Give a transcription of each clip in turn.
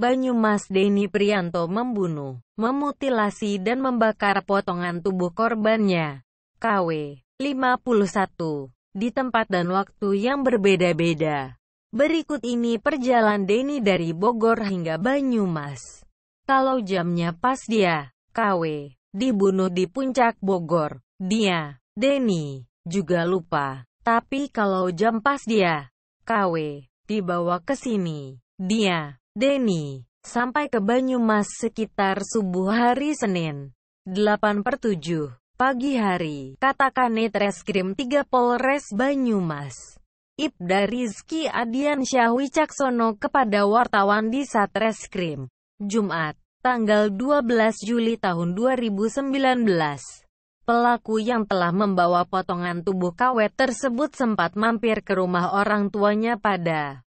Banyumas Deni Prianto membunuh, memutilasi dan membakar potongan tubuh korbannya. KW 51 di tempat dan waktu yang berbeda-beda. Berikut ini perjalanan Deni dari Bogor hingga Banyumas. Kalau jamnya pas dia, KW, dibunuh di puncak Bogor. Dia, Deni, juga lupa. Tapi kalau jam pas dia, KW, dibawa ke sini. Dia, Denny sampai ke Banyumas sekitar subuh hari Senin. 8 per 7 pagi hari, kata Kanit Reskrim 3 Polres Banyumas. Ibda Rizky Adian Syahwicaksono kepada wartawan di Satreskrim. Jumat, tanggal 12 Juli tahun 2019. Pelaku yang telah membawa potongan tubuh KW tersebut sempat mampir ke rumah orang tuanya pada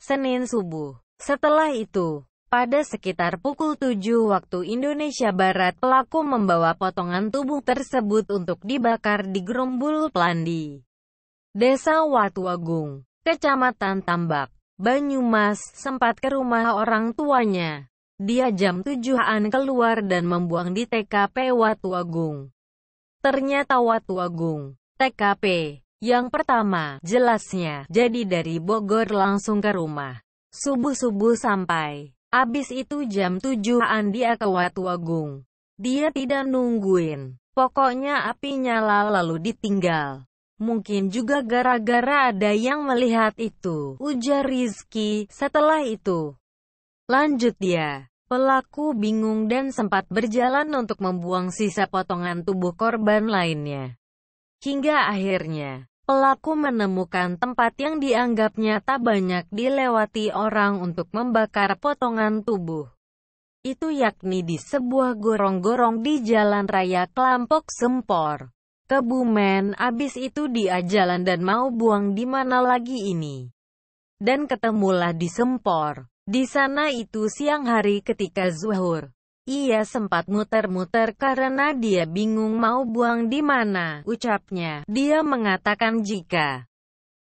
Senin subuh. Setelah itu, pada sekitar pukul 7 waktu Indonesia Barat, pelaku membawa potongan tubuh tersebut untuk dibakar di Gerumbul Plandi, Desa Watuagung, Kecamatan Tambak, Banyumas, sempat ke rumah orang tuanya. Dia jam an keluar dan membuang di TKP Watuagung. Ternyata Watuagung TKP, yang pertama, jelasnya, jadi dari Bogor langsung ke rumah subuh-subuh sampai. Abis itu jam 7 Andi dia ke Watu Agung. Dia tidak nungguin. Pokoknya api nyala lalu ditinggal. Mungkin juga gara-gara ada yang melihat itu, ujar Rizky. Setelah itu, lanjut dia. Pelaku bingung dan sempat berjalan untuk membuang sisa potongan tubuh korban lainnya. Hingga akhirnya, Pelaku menemukan tempat yang dianggapnya tak banyak dilewati orang untuk membakar potongan tubuh. Itu yakni di sebuah gorong-gorong di Jalan Raya Kelampok Sempor. Kebumen, abis itu dia jalan dan mau buang di mana lagi ini. Dan ketemulah di Sempor. Di sana itu siang hari ketika zuhur. Ia sempat muter-muter karena dia bingung mau buang di mana, ucapnya. Dia mengatakan jika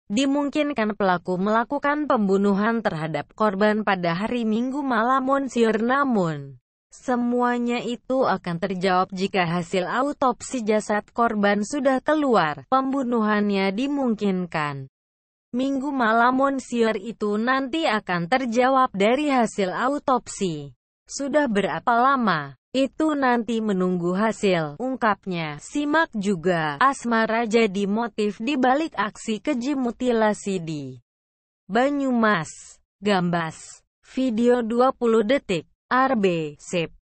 dimungkinkan pelaku melakukan pembunuhan terhadap korban pada hari Minggu malam Monsieur. namun. Semuanya itu akan terjawab jika hasil autopsi jasad korban sudah keluar. Pembunuhannya dimungkinkan. Minggu malam Monsieur itu nanti akan terjawab dari hasil autopsi. Sudah berapa lama? Itu nanti menunggu hasil, ungkapnya. Simak juga, asmara jadi motif di balik aksi keji mutilasi di Banyumas. Gambas. Video 20 detik. RB. Sip.